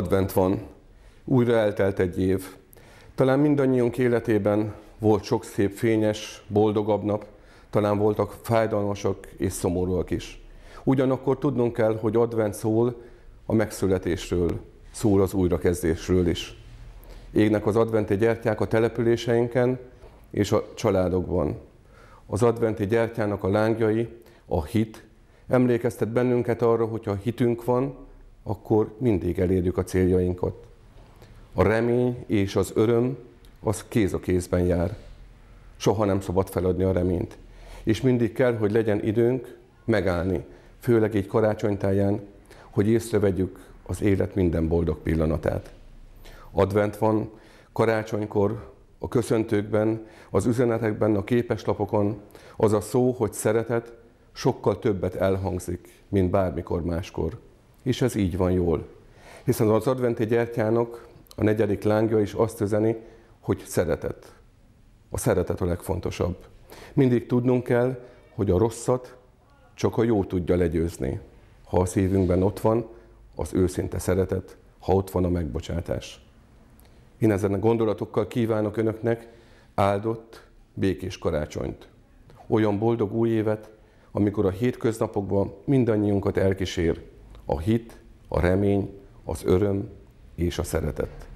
advent van, újra eltelt egy év. Talán mindannyiunk életében volt sok szép, fényes, boldogabb nap, talán voltak fájdalmasak és szomorúak is. Ugyanakkor tudnunk kell, hogy advent szól a megszületésről, szól az újrakezdésről is. Égnek az adventi gyertyák a településeinken és a családokban. Az adventi gyertyának a lángjai, a hit, emlékeztet bennünket arra, hogyha hitünk van, akkor mindig elérjük a céljainkat. A remény és az öröm az kéz a kézben jár. Soha nem szabad feladni a reményt. És mindig kell, hogy legyen időnk megállni, főleg így karácsonytáján, hogy észrevegyük az élet minden boldog pillanatát. Advent van, karácsonykor, a köszöntőkben, az üzenetekben, a képeslapokon az a szó, hogy szeretet sokkal többet elhangzik, mint bármikor máskor. És ez így van jól. Hiszen az adventi gyertyának a negyedik lángja is azt üzeni, hogy szeretet. A szeretet a legfontosabb. Mindig tudnunk kell, hogy a rosszat csak a jó tudja legyőzni. Ha a szívünkben ott van az őszinte szeretet, ha ott van a megbocsátás. Én ezen a gondolatokkal kívánok Önöknek áldott, békés karácsonyt. Olyan boldog új évet, amikor a hétköznapokban mindannyiunkat elkísér a hit, a remény, az öröm és a szeretet.